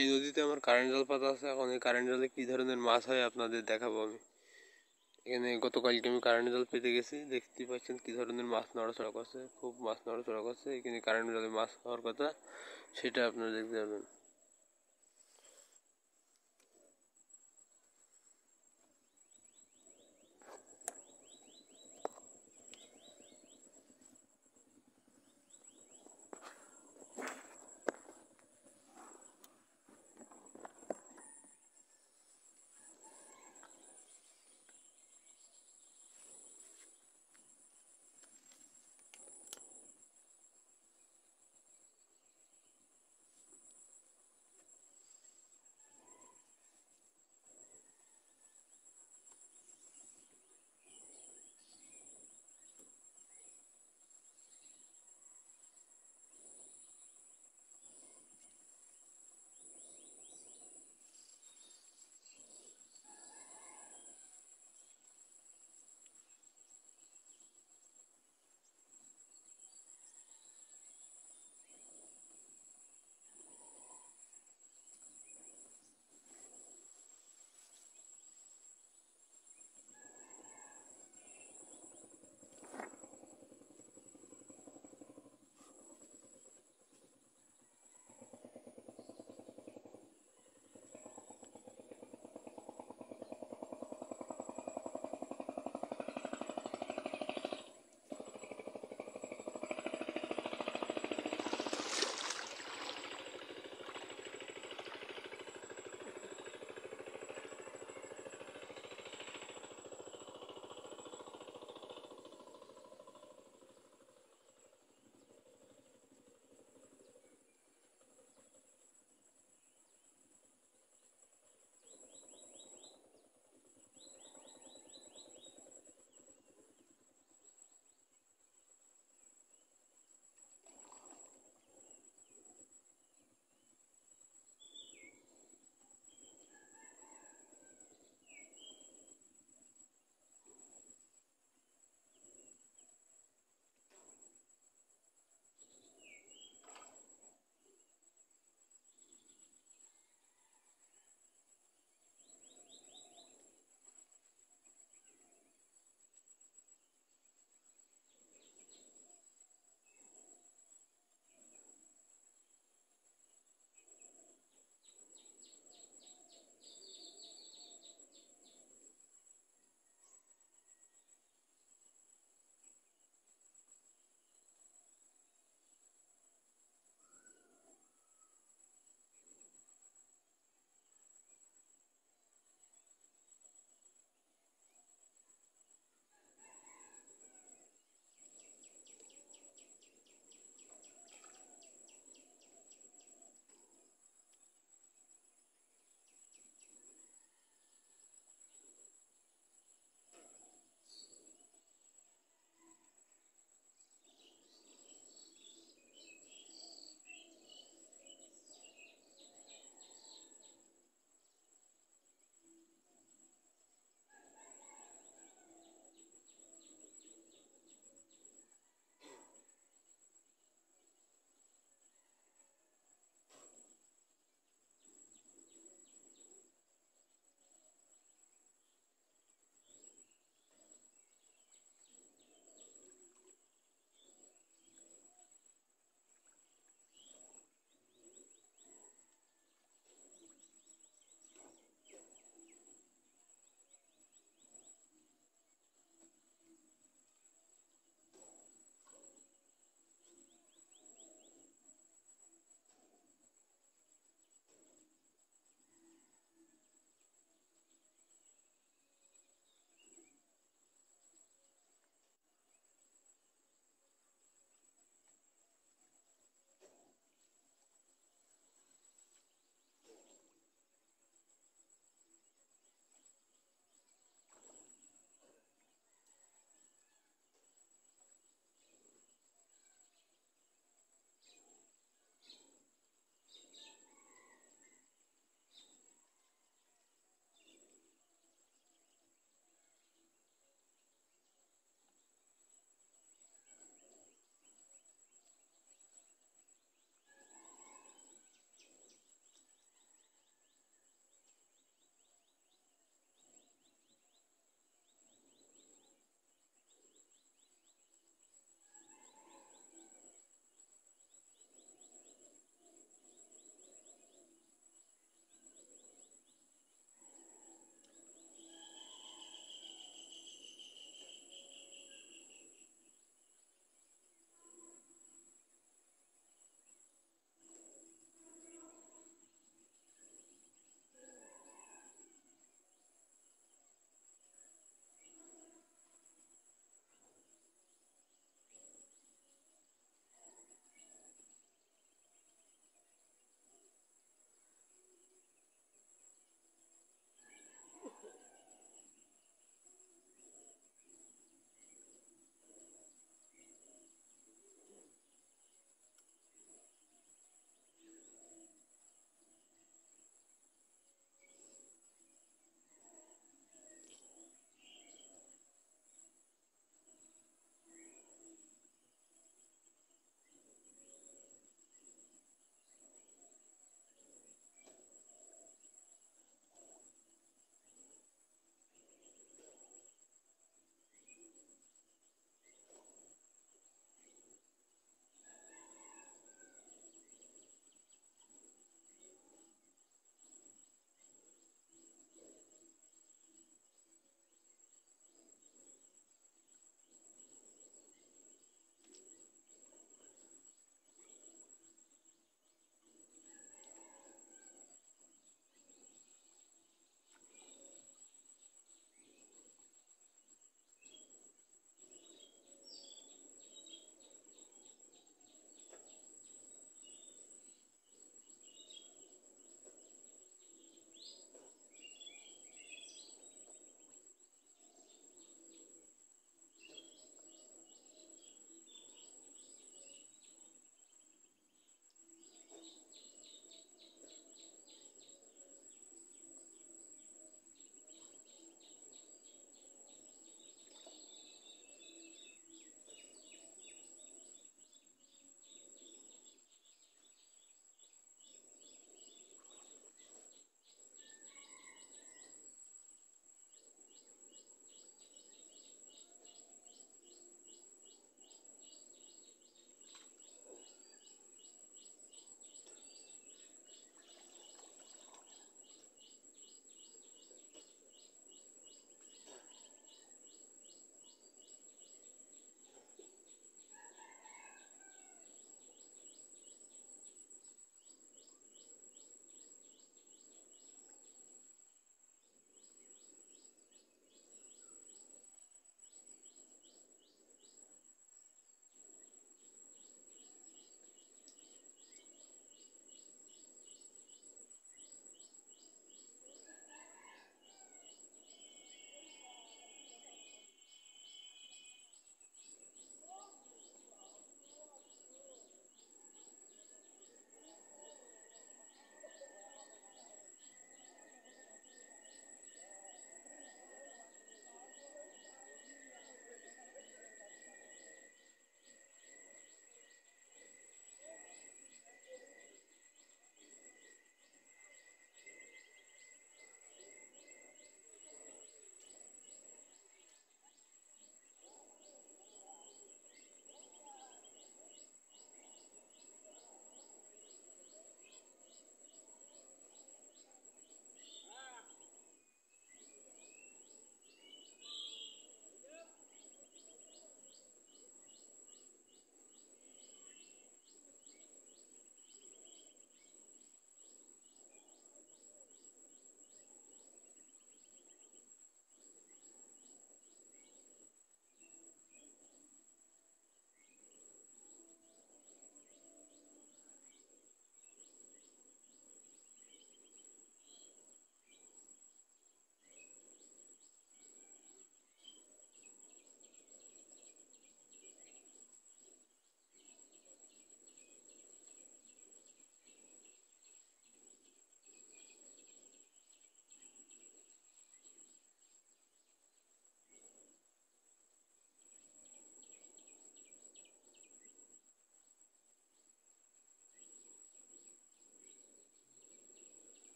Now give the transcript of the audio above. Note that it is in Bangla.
এই নদীতে আমার কারেন্ট জল পাতা আছে এখন এই কারেন্ট জলে কী ধরনের মাছ হয় আপনাদের দেখাবো আমি এখানে গতকালকে আমি কারেন্ট জল পেতে গেছি দেখতে পাচ্ছেন কী ধরনের মাছ নড়াচড়া করছে খুব মাছ নড়াচড়া করছে এখানে কারেন্ট জলে মাছ হওয়ার কথা সেটা আপনারা দেখতে পাবেন